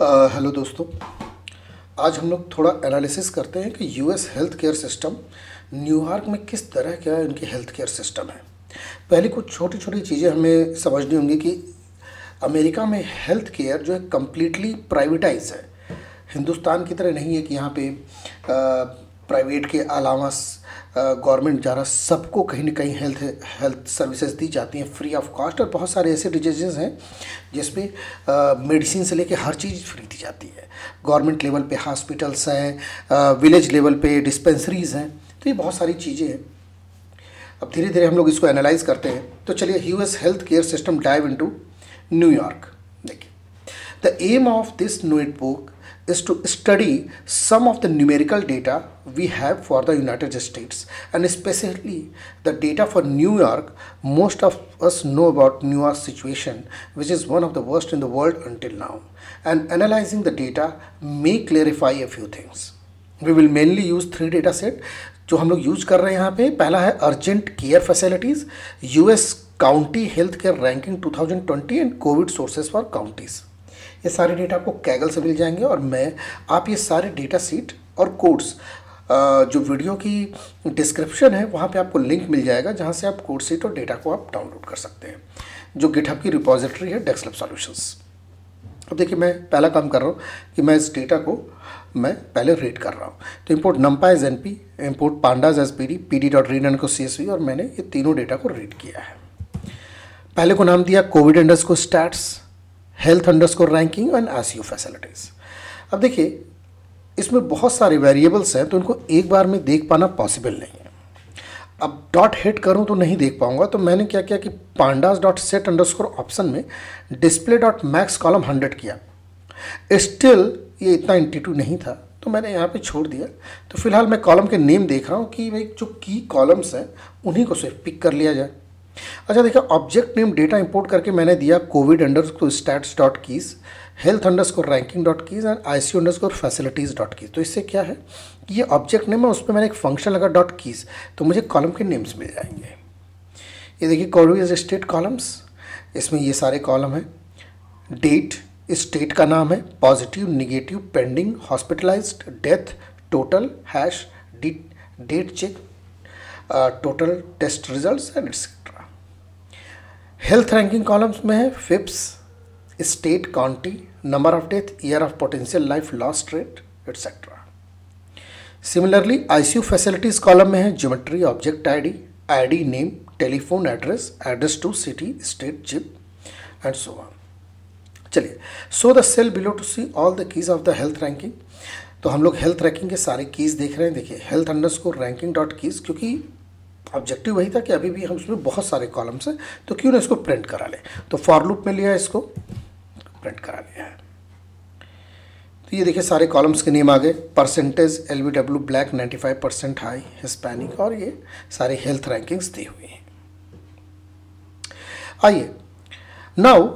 Hello दोस्तों आज हम लोग थोड़ा एनालिसिस करते हैं कि US health care system New York में किस तरह का इनकी हेल्थ केयर सिस्टम है पहले कुछ छोटी छोटी चीज़ें हमें समझनी होंगी कि अमेरिका में हेल्थ केयर जो है कम्प्लीटली प्राइवेटाइज है हिंदुस्तान की तरह नहीं है कि यहाँ पे प्राइवेट के अलावा गवर्नमेंट द्वारा सबको कहीं ना कहीं हेल्थ हेल्थ सर्विसेज दी जाती हैं फ्री ऑफ कॉस्ट और बहुत सारे ऐसे डिजीजेज हैं जिसमें मेडिसिन से लेकर हर चीज़ फ्री दी जाती है गवर्नमेंट लेवल पे हॉस्पिटल्स हैं विलेज लेवल पे डिस्पेंसरीज हैं तो ये बहुत सारी चीज़ें हैं अब धीरे धीरे हम लोग इसको एनालाइज करते हैं तो चलिए US health care system dive to New York देखिए the aim of this notebook is to study some of the numerical data we have for the United States and especially the data for New York most of us know about New York's situation which is one of the worst in the world until now and analyzing the data may clarify a few things we will mainly use three data set जो हम लोग use कर रहे हैं यहाँ पे पहला है urgent care facilities US county health care ranking 2020 and COVID sources for counties ये सारे डेटा आपको कैगल से मिल जाएंगे और मैं आप ये सारे डेटा सीट और कोड्स जो वीडियो की डिस्क्रिप्शन है वहाँ पे आपको लिंक मिल जाएगा जहाँ से आप कोड सीट और डेटा को आप डाउनलोड कर सकते हैं जो गिटहब की रिपोजिटरी है डेस्कलैब सॉल्यूशंस अब देखिए मैं पहला काम कर रहा हूँ कि मैं इस डेटा को मैं पहले रीड कर रहा हूँ तो import numpy as N P import pandas as P D P D dot read and को सी एस वी और मैंने ये तीनों डेटा को रीड किया है पहले को नाम दिया कोविड इंडस्ट को stats health underscore ranking and I C facilities अब देखिए इसमें बहुत सारे वेरिएबल्स हैं तो इनको एक बार में देख पाना पॉसिबल नहीं है अब डॉट हिट करूं तो नहीं देख पाऊंगा तो मैंने क्या किया कि pandas dot set underscore option में display dot max column hundred किया स्टिल ये इतना इंटीट्यू नहीं था तो मैंने यहाँ पे छोड़ दिया तो फिलहाल मैं कॉलम के नेम देख रहा हूँ कि भाई जो की कॉलम्स हैं उन्हीं को सिर्फ पिक कर लिया जाए अच्छा देखिए ऑब्जेक्ट नेम डेटा इंपोर्ट करके मैंने दिया COVID under stats dot keys health underscore ranking dot keys and I C underscore facilities dot keys तो इससे क्या है कि ये ऑब्जेक्ट नेम है उस पर मैंने एक फंक्शन लगा डॉट कीज़ तो मुझे कॉलम के नेम्स मिल जाएंगे ये देखिए कोविड स्टेट कॉलम्स इसमें ये सारे कॉलम हैं डेट स्टेट का नाम है positive negative pending hospitalize death total hash date check total test result and etcetera health ranking columns में है FIPS state county number of death year of potential life lost rate etcetera similarly ICU facilities column में है geometry object ID ID name telephone address address two city state zip and so on चलिए so the cell below to see all the keys of the health ranking तो हम लोग health ranking के सारे keys देख रहे हैं देखिए health underscore ranking dot keys क्योंकि ऑब्जेक्टिव वही था कि अभी भी हम उसमें बहुत सारे कॉलम्स हैं तो क्यों ना इसको प्रिंट करा लें तो फॉर लूप में लिया इसको प्रिंट करा लिया है तो ये देखिए सारे कॉलम्स के नेम आ गए percentage L B W black ninety five percent high Hispanic और ये सारे हेल्थ रैंकिंग्स दी हुई हैं आइए now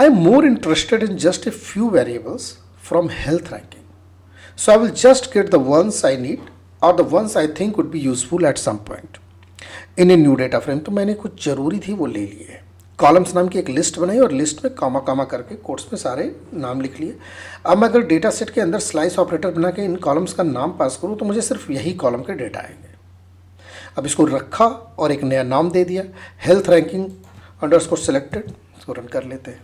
I am more interested in just a few variables from health ranking so I will just get the ones I need और the ones I think would be useful at some point in a new data frame तो मैंने कुछ ज़रूरी थी वो ले लिए columns नाम की एक लिस्ट बनाई और लिस्ट में कामा कामा करके कोर्स में सारे नाम लिख लिए अब मैं अगर डेटा सेट के अंदर स्लाइस ऑपरेटर बना के इन कॉलम्स का नाम पास करूँ तो मुझे सिर्फ यही कॉलम के डेटा आएंगे अब इसको रखा और एक नया नाम दे दिया health ranking underscore selected इसको रन कर लेते हैं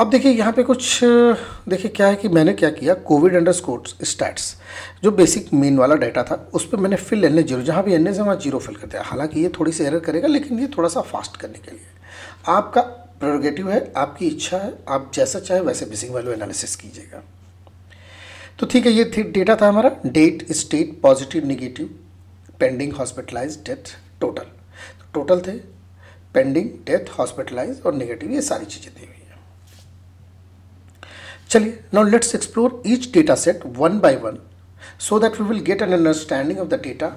अब देखिए यहाँ पे कुछ देखिए क्या है कि मैंने क्या किया कोविड अंडर स्कोर्ट्स स्टैट्स जो बेसिक मेन वाला डाटा था उस पर मैंने फिल एन ए जीरो जहाँ भी एन एस है वहाँ जीरो फिल कर दिया हालांकि ये थोड़ी सी एरर करेगा लेकिन ये थोड़ा सा फास्ट करने के लिए आपका प्रोगेटिव है आपकी इच्छा है आप जैसा चाहे वैसे बेसिक वैल्यू एनालिसिस कीजिएगा तो ठीक है ये थी डेटा था हमारा date state positive negative pending hospitalize death total total थे पेंडिंग डेथ हॉस्पिटलाइज और निगेटिव ये सारी चीज़ें थी चलिए now let's explore each data set one by one so that we will get an understanding of the data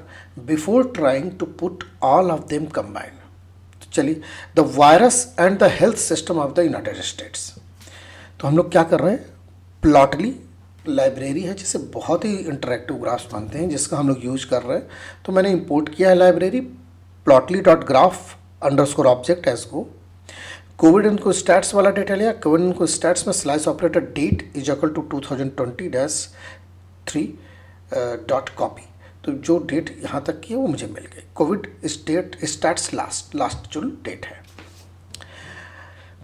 before trying to put all of them combined. तो चलिए the virus and the health system of the United States तो हम लोग क्या कर रहे हैं Plotly library है जिसे बहुत ही इंटरेक्टिव ग्राफ्स बनते हैं जिसका हम लोग यूज कर रहे हैं तो मैंने इंपोर्ट किया है library plotly dot graph underscore object as go COVID इनको स्टैट्स वाला डेटा लिया कोविड इनको स्टैट्स में slice operator date is equal to two thousand twenty dash three dot copy तो जो डेट यहाँ तक की है वो मुझे मिल गई COVID state stats last last जो डेट है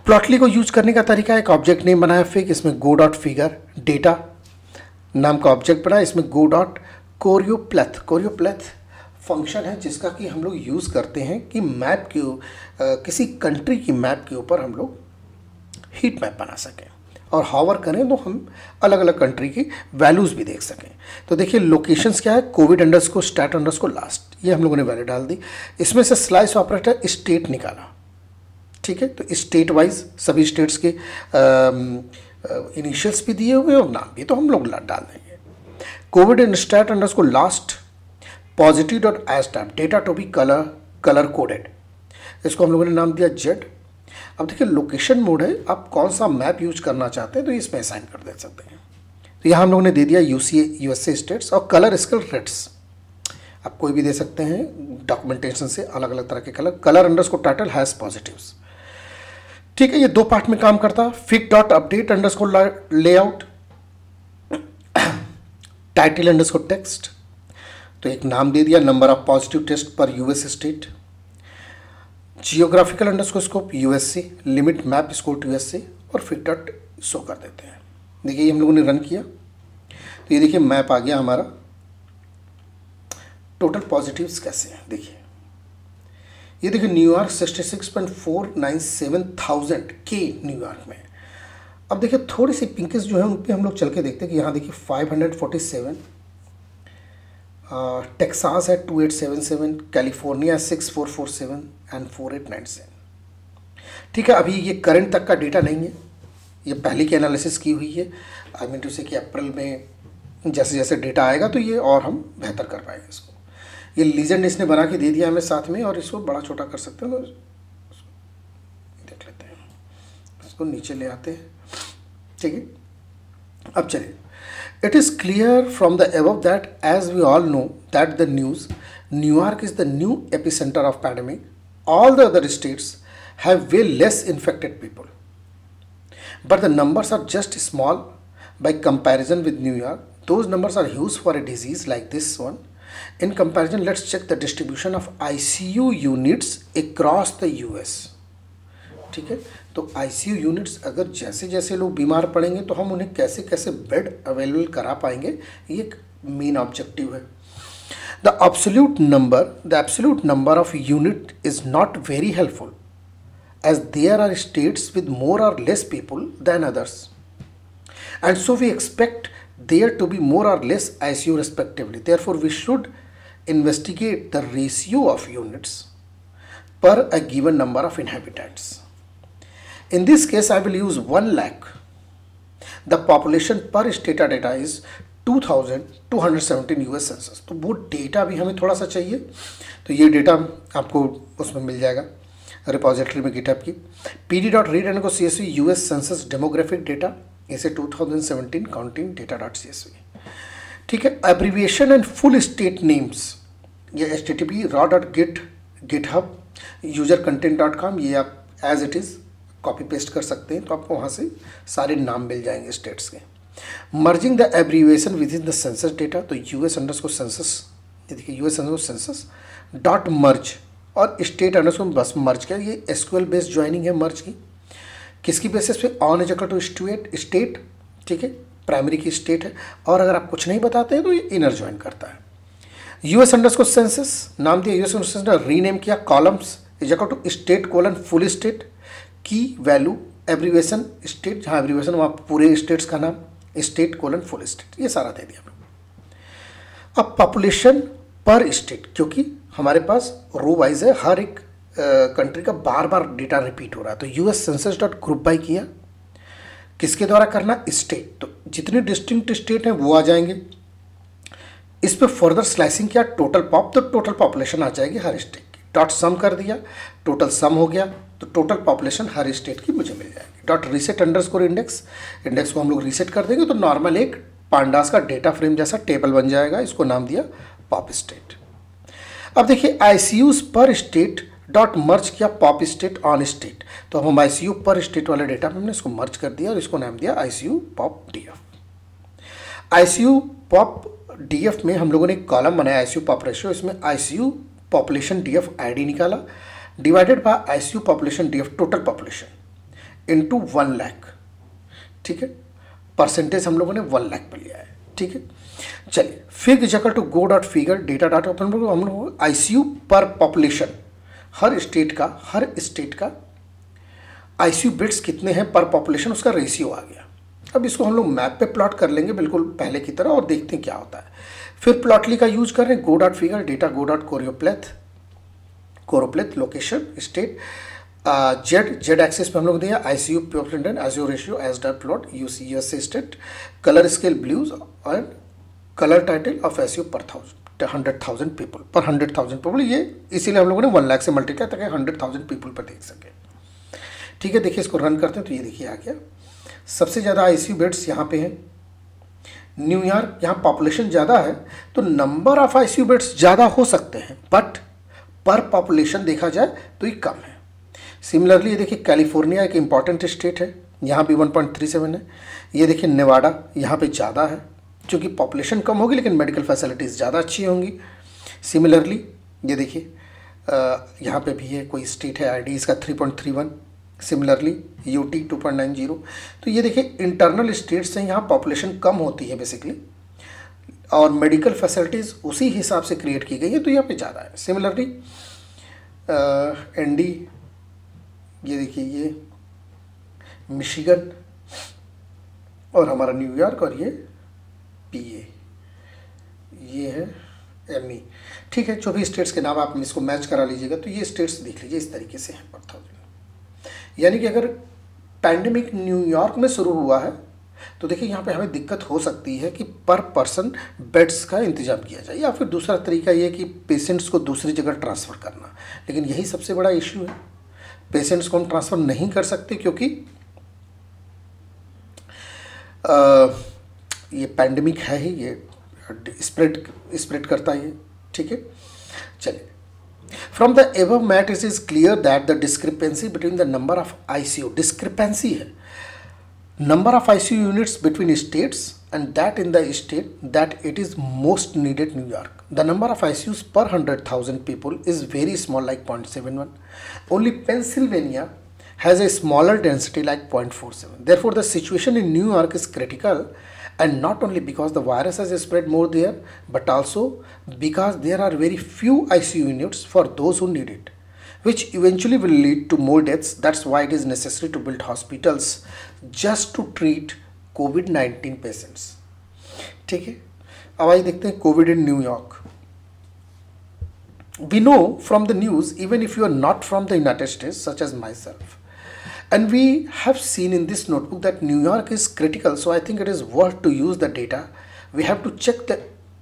प्लॉटली को यूज करने का तरीका एक ऑब्जेक्ट नेम बनाया फिग इसमें गो डॉट फिगर डेटा नाम का ऑब्जेक्ट बनाया इसमें गो डॉट कोरियोप्लेथ कोरियोप्लेथ फंक्शन है जिसका कि हम लोग यूज़ करते हैं कि मैप के आ, किसी कंट्री की मैप के ऊपर हम लोग हीट मैप बना सकें और हावर करें तो हम अलग अलग कंट्री की वैल्यूज़ भी देख सकें तो देखिए लोकेशंस क्या है कोविड अंडर्स को स्टैट अंडर्स को लास्ट ये हम लोगों ने वैल्यू डाल दी इसमें से स्लाइस ऑपरेटर स्टेट निकाला ठीक है तो स्टेट वाइज सभी स्टेट्स के इनिशियल्स भी दिए हुए और नाम भी तो हम लोग डाल देंगे कोविड एंड स्टैट अंडर्स को लास्ट पॉजिटिव डॉट एस्टैप data to be color color coded इसको हम लोगों ने नाम दिया जेड अब देखिए लोकेशन मोड है आप कौन सा मैप यूज करना चाहते हैं तो इसमें असाइन कर दे सकते हैं तो यहाँ हम लोगों ने दे दिया यू सी यूएसए स्टेट्स और कलर स्किल रेड्स आप कोई भी दे सकते हैं डॉक्यूमेंटेशन से अलग अलग तरह के कलर कलर अंडर्स को टाइटल हैज़ पॉजिटिव ठीक है ये दो पार्ट में काम करता फिक डॉट अपडेट अंडर्स को लेआउट टाइटल अंडर्स को टेक्स्ट तो एक नाम दे दिया नंबर ऑफ पॉजिटिव टेस्ट पर US state geographical under scope USA limit map scope to USA और फिर डॉट शो कर देते हैं देखिए ये हम लोगों ने रन किया तो ये देखिए मैप आ गया हमारा टोटल पॉजिटिव्स कैसे हैं देखिए ये देखिए New York sixty six point four nine seven thousand के न्यूयॉर्क में अब देखिए थोड़ी सी पिंकिस जो है उन पर हम लोग चल के देखते हैं कि यहाँ देखिए five hundred forty seven Texas है two eight seven seven California six four four seven and four eight nine seven ठीक है अभी ये करंट तक का डेटा नहीं है ये पहले की एनालिसिस की हुई है आई मीन टू से कि अप्रैल में जैसे जैसे डेटा आएगा तो ये और हम बेहतर कर पाएंगे इसको ये लीजेंड इसने बना के दे दिया हमें साथ में और इसको बड़ा छोटा कर सकते हैं देख लेते हैं इसको नीचे ले आते हैं ठीक है अब चलिए It is clear from the above that as we all know that the news, New York is the new epicenter of pandemic. All the other states have way less infected people. But the numbers are just small by comparison with New York. Those numbers are huge for a disease like this one. In comparison, let's check the distribution of ICU units across the US. तो ICU units अगर जैसे जैसे लोग बीमार पड़ेंगे तो हम उन्हें कैसे कैसे बेड अवेलेबल करा पाएंगे ये एक मेन ऑब्जेक्टिव है the absolute number the absolute number of unit is not very helpful as there are states with more or less people than others and so we expect there to be more or less I C U respectively therefore we should investigate the ratio of units per a given number of inhabitants In this case, I will use 1 lakh. The population per data data is 2217 US census तो वो data भी हमें थोड़ा सा चाहिए तो ये data आपको उसमें मिल जाएगा रिपोजिटरी में गिटअप की P D dot read and को C S V U S census demographic data इसे 2017 counting data dot C S V ठीक है abbreviation and full state names ये H T T P raw dot git GitHub user content dot com ये आप as it is copy paste कर सकते हैं तो आपको वहाँ से सारे नाम मिल जाएंगे स्टेट्स के merging the abbreviation with in the census data तो यू एस अंडर्स को सेंसस देखिए यू एस को सेंसस डॉट मर्ज और स्टेट अंडर्स को बस मर्ज किया ये एसक्यूएल बेस्ड ज्वाइनिंग है मर्ज की किसकी बेसिस पे ऑन एज टू स्टूएट स्टेट ठीक है प्राइमरी की स्टेट है और अगर आप कुछ नहीं बताते हैं तो ये इनर ज्वाइन करता है यू एस अंडर्स को सेंसस नाम दिया एस अंडर्स ने रीनेम किया columns is to state colon full state की वैल्यू एब्रीवेशन स्टेट जहाँ एब्रीवेशन वहाँ पूरे स्टेट्स का नाम स्टेट कोलन फुल स्टेट ये सारा दे दिया हमने अब पॉपुलेशन पर स्टेट क्योंकि हमारे पास रो वाइज है हर एक कंट्री का बार बार डेटा रिपीट हो रहा है तो US census dot group by किया किसके द्वारा करना स्टेट तो जितने डिस्टिंक्ट स्टेट हैं वो आ जाएंगे इस पर फर्दर स्लाइसिंग किया टोटल पॉप तो टोटल पॉपुलेशन आ जाएगी हर स्टेट डॉट सम कर दिया टोटल सम हो गया तो टोटल पॉपुलेशन हर स्टेट की मुझे मिल जाएगी dot reset under index index को हम लोग रीसेट कर देंगे तो नॉर्मल एक पांडास का डेटा फ्रेम जैसा टेबल बन जाएगा इसको नाम दिया पॉप स्टेट अब देखिए आई पर स्टेट डॉट मर्ज किया पॉप स्टेट ऑन स्टेट तो हम आई पर स्टेट वाले डेटा में हमने इसको मर्ज कर दिया और इसको नाम दिया I C U pop D F I C U pop D F में हम लोगों ने एक कॉलम बनाया I C U pop ratio इसमें I C U population D F I D निकाला divided by ICU population D F total population to one lakh ठीक है परसेंटेज हम लोगों ने वन लैख पर लिया है ठीक है चलिए fig equal to go dot figure data dot अपन हम लोग I C U per population हर स्टेट का हर स्टेट का आई सी यू बेड्स कितने हैं पर पॉपुलेशन उसका रेशियो आ गया अब इसको हम लोग मैप पे प्लॉट कर लेंगे बिल्कुल पहले की तरह और देखते हैं क्या होता है फिर प्लॉटली का यूज कर रहे हैं go dot figure data go dot choropleth choropleth location state Z Z axis पे हम लोग दिया I C U per U ratio S dot plot U C S state colour scale blues and colour title of S U per thousand hundred thousand people per hundred thousand people ये इसीलिए हम लोगों ने one lakh से multiply ताकि hundred thousand people पर देख सके ठीक है देखिए इसको रन करते हैं तो ये देखिए आ गया सबसे ज़्यादा आईसीयू बेड्स यहाँ पे हैं न्यूयॉर्क यहाँ पॉपुलेशन ज़्यादा है तो नंबर ऑफ आईसीयू बेड्स ज़्यादा हो सकते हैं बट पर पॉपुलेशन देखा जाए तो ये कम है सिमिलरली ये देखिए कैलिफोर्निया एक इम्पॉर्टेंट स्टेट है यहाँ भी 1.37 है ये देखिए नेवाडा यहाँ पे ज़्यादा है क्योंकि पॉपुलेशन कम होगी लेकिन मेडिकल फैसिलिटीज़ ज़्यादा अच्छी होंगी सिमिलरली ये देखिए यहाँ पे भी है कोई स्टेट है आई डी इसका three point three one similarly U T two point nine zero तो ये देखिए इंटरनल स्टेट्स से यहाँ पॉपुलेशन कम होती है बेसिकली और मेडिकल फैसिलिटीज़ उसी हिसाब से क्रिएट की गई है तो यहाँ पे ज़्यादा है सिमिलरली एन डी ये देखिए ये मिशिगन और हमारा न्यूयॉर्क और ये पी ए ये है एम ई e। ठीक है जो भी स्टेट्स के नाम आप इसको मैच करा लीजिएगा तो ये स्टेट्स देख लीजिए इस तरीके से हैं पर यानी कि अगर पैंडमिक न्यूयॉर्क में शुरू हुआ है तो देखिए यहाँ पे हमें दिक्कत हो सकती है कि पर पर्सन बेड्स का इंतजाम किया जाए या फिर दूसरा तरीका ये कि पेशेंट्स को दूसरी जगह ट्रांसफ़र करना लेकिन यही सबसे बड़ा इश्यू है पेशेंट्स को हम ट्रांसफ़र नहीं कर सकते क्योंकि आ, ये पैंडमिक है ही ये स्प्रेड स्प्रेड करता है ठीक है चलिए From the above matrix is clear that the discrepancy between the number of ICU discrepancy है number of ICU units between states and that in the state that it is most needed New York. The number of ICUs per 100,000 people is very small like 0.71. Only Pennsylvania has a smaller density like 0.47. Therefore, the situation in New York is critical and not only because the virus has spread more there but also because there are very few ICU units for those who need it which eventually will lead to more deaths. That's why it is necessary to build hospitals just to treat COVID-19 patients. ठीक है अब आइए देखते हैं Covid in New York we know from the news even if you are not from the united states such as myself and we have seen in this notebook that New York is critical, so I think it is worth to use the data. We have to check the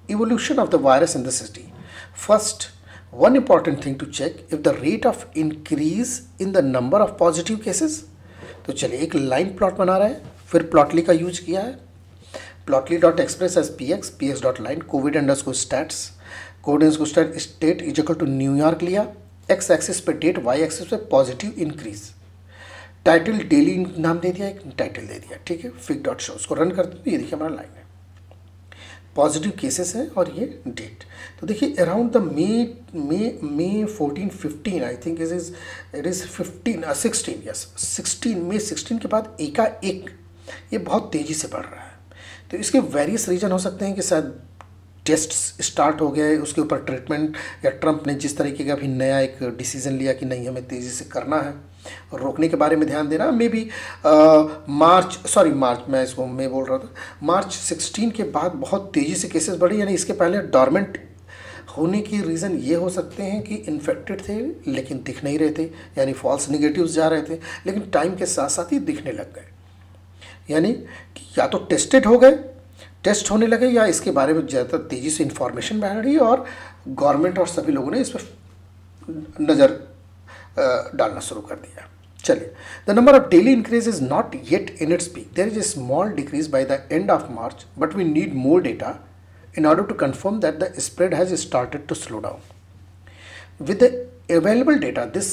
evolution of the virus in the city. First, one important thing to check if the rate of increase in the number of positive cases. तो चलिए एक line plot बना रहे है फिर Plotly का use किया है plotly dot express as P X P line dot line Covid underscore stats Covid underscore state is equal to New York लिया एक्स एक्सिस पे डेट वाई एक्सिस पे पॉजिटिव इंक्रीज़ टाइटल डेली नाम दे दिया एक title दे दिया ठीक है फिक डॉट शो उसको रन कर दूँ ये देखिए हमारा लाइन है पॉजिटिव केसेस है और ये डेट तो देखिए around the May May May fourteen fifteen I think is is it is fifteen sixteen yes sixteen May sixteen के बाद एकाएक ये बहुत तेज़ी से बढ़ रहा है तो इसके वेरियस रीज़न हो सकते हैं कि शायद टेस्ट स्टार्ट हो गए उसके ऊपर ट्रीटमेंट या ट्रंप ने जिस तरीके का भी नया एक डिसीजन लिया कि नहीं हमें तेज़ी से करना है और रोकने के बारे में ध्यान देना मे बी मार्च सॉरी मार्च मैं इसको मैं बोल रहा था मार्च 16 के बाद बहुत तेज़ी से केसेस बढ़े यानी इसके पहले डॉर्मेंट होने की रीज़न ये हो सकते हैं कि इन्फेक्टेड थे लेकिन दिख नहीं रहे थे यानी फॉल्स निगेटिव जा रहे थे लेकिन टाइम के साथ साथ ही दिखने लग गए यानी या तो टेस्टेड हो गए टेस्ट होने लगे या इसके बारे में ज़्यादातर तेज़ी से इन्फॉर्मेशन बह रही और गवर्नमेंट और सभी लोगों ने इस पर नज़र डालना शुरू कर दिया चलिए the number of daily increase is not yet in its peak there is a small decrease by the end of March but we need more data in order to confirm that the spread has started to slow down With available data this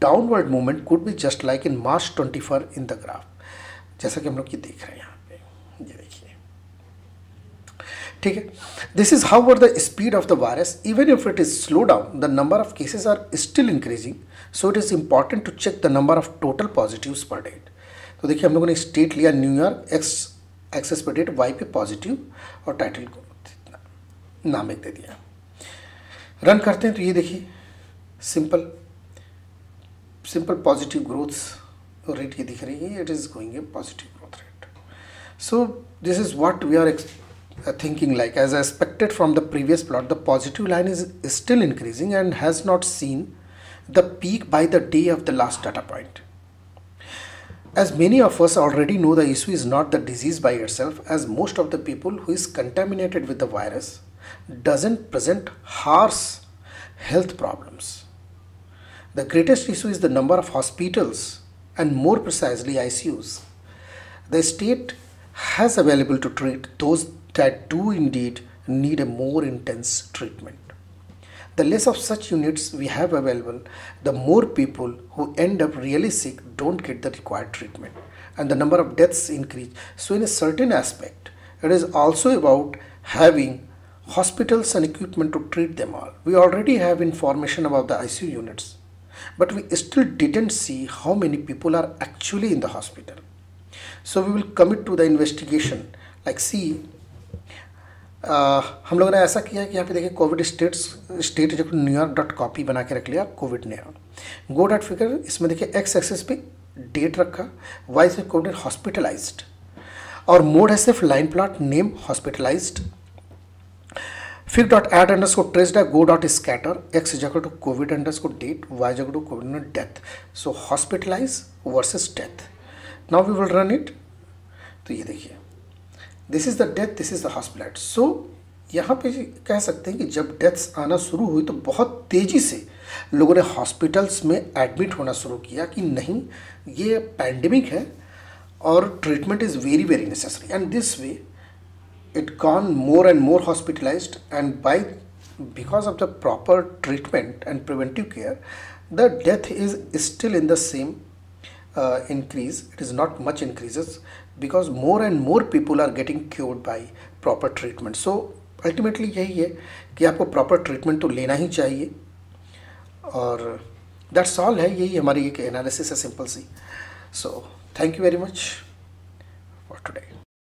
downward movement could be just like in March twenty four in the graph जैसा कि हम लोग ये देख रहे हैं यहाँ पे ये देखिए ठीक है this is how were the speed of the virus even if it is slow down the number of cases are still increasing so it is important to check the number of total positive per date तो देखिए हम लोगों ने state लिया New York X axes पर date Y पे positive और title को नाम एक दे दिया रन करते हैं तो ये देखिए simple simple positive growth rate ये दिख रही है it is going a positive growth rate so this is what we are ex Uh, thinking like as I expected from the previous plot, the positive line is still increasing and has not seen the peak by the day of the last data point. As many of us already know, the issue is not the disease by itself as most of the people who is contaminated with the virus doesn't present harsh health problems. The greatest issue is the number of hospitals and more precisely ICUs. The state has available to treat those that do indeed need a more intense treatment. The less of such units we have available, the more people who end up really sick don't get the required treatment and the number of deaths increase. So in a certain aspect, it is also about having hospitals and equipment to treat them all. We already have information about the ICU units, but we still didn't see how many people are actually in the hospital. So we will commit to the investigation like see आ, हम लोगों ने ऐसा किया है कि यहाँ पे देखिए कोविड स्टेट्स स्टेट जो न्यूयॉर्क डॉट कॉपी बना के रख लिया Covid New York go dot figure इसमें देखिए एक्स एक्सेस पे डेट रखा वाई से कोविड हॉस्पिटलाइज और मोड है सिर्फ लाइन प्लॉट नेम हॉस्पिटलाइज्ड फिर dot add underscore traced है गो डॉट स्कैटर एक्स जगह टू कोविड अंडर को डेट वाई जगह to Covid death so hospitalize versus death now we will run it तो ये देखिए this is the death this is the house so यहाँ पे कह सकते हैं कि जब डेथ्स आना शुरू हुई तो बहुत तेज़ी से लोगों ने हॉस्पिटल्स में एडमिट होना शुरू किया कि नहीं ये पैंडमिक है और treatment is very very necessary and this way it con more and more hospitalized and by because of the proper treatment and preventive care the death is still in the same increase it is not much much because more and more people are getting cured by proper treatment so ultimately यही है कि आपको proper treatment तो लेना ही चाहिए और that's all है यही हमारी एक एनालिसिस है सिंपल सी so thank you very much for today